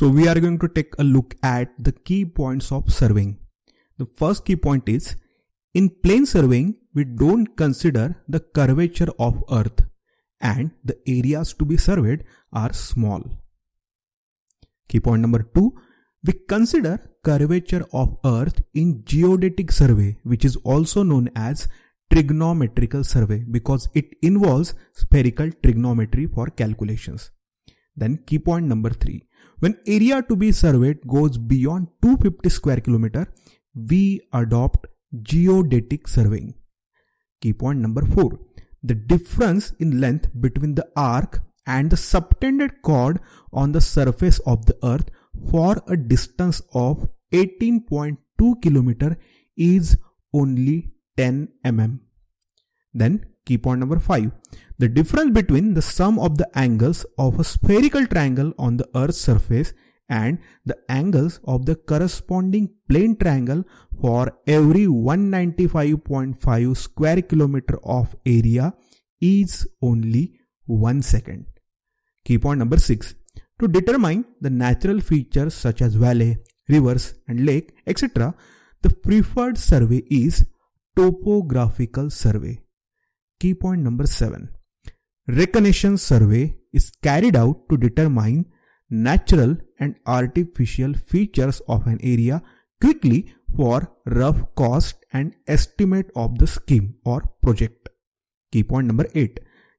So we are going to take a look at the key points of surveying. The first key point is in plane surveying, we don't consider the curvature of earth and the areas to be surveyed are small. Key point number two, we consider curvature of earth in geodetic survey, which is also known as trigonometrical survey because it involves spherical trigonometry for calculations. Then key point number 3. When area to be surveyed goes beyond 250 square kilometer, we adopt geodetic surveying. Key point number 4. The difference in length between the arc and the subtended chord on the surface of the earth for a distance of 18.2 km is only 10 mm. Then Key point number 5. The difference between the sum of the angles of a spherical triangle on the Earth's surface and the angles of the corresponding plane triangle for every 195.5 square kilometer of area is only 1 second. Key point number 6. To determine the natural features such as valley, rivers and lake etc. the preferred survey is topographical survey. Key point number 7. Recognition survey is carried out to determine natural and artificial features of an area quickly for rough cost and estimate of the scheme or project. Key point number 8.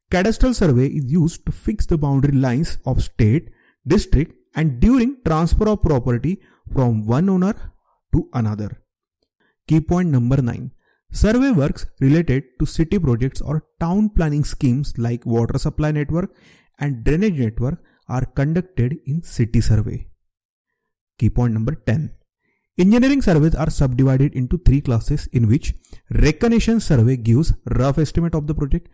Cadastral survey is used to fix the boundary lines of state, district and during transfer of property from one owner to another. Key point number 9. Survey works related to city projects or town planning schemes like water supply network and drainage network are conducted in city survey. Key point number 10. Engineering surveys are subdivided into three classes in which reconnaissance survey gives rough estimate of the project,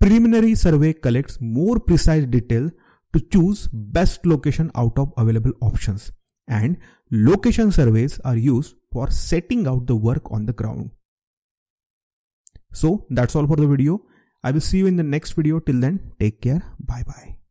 preliminary survey collects more precise detail to choose best location out of available options, and location surveys are used for setting out the work on the ground. So that's all for the video. I will see you in the next video. Till then, take care. Bye bye.